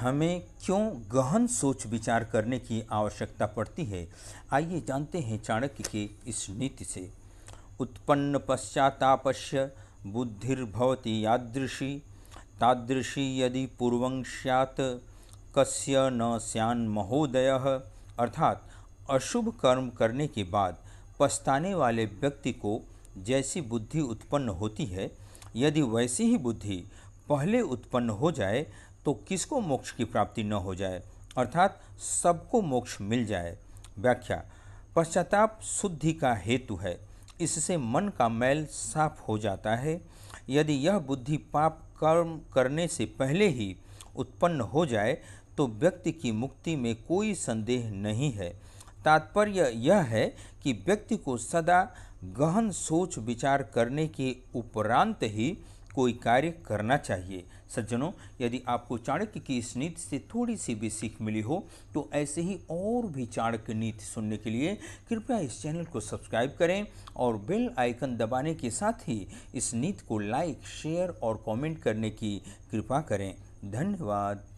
हमें क्यों गहन सोच विचार करने की आवश्यकता पड़ती है आइए जानते हैं चाणक्य के इस नीति से उत्पन्न पश्चातापश्य बुद्धिर्भवती यादृशी तादृशी यदि पूर्व सैत कस्य न स्यान महोदय अर्थात अशुभ कर्म करने के बाद पछताने वाले व्यक्ति को जैसी बुद्धि उत्पन्न होती है यदि वैसी ही बुद्धि पहले उत्पन्न हो जाए तो किसको मोक्ष की प्राप्ति न हो जाए अर्थात सबको मोक्ष मिल जाए व्याख्या पश्चाताप शुद्धि का हेतु है इससे मन का मैल साफ हो जाता है यदि यह बुद्धि पाप कर्म करने से पहले ही उत्पन्न हो जाए तो व्यक्ति की मुक्ति में कोई संदेह नहीं है तात्पर्य यह है कि व्यक्ति को सदा गहन सोच विचार करने के उपरांत ही कोई कार्य करना चाहिए सज्जनों यदि आपको चाणक्य की इस नीति से थोड़ी सी भी सीख मिली हो तो ऐसे ही और भी चाणक्य नीति सुनने के लिए कृपया इस चैनल को सब्सक्राइब करें और बेल आइकन दबाने के साथ ही इस नीति को लाइक शेयर और कमेंट करने की कृपा करें धन्यवाद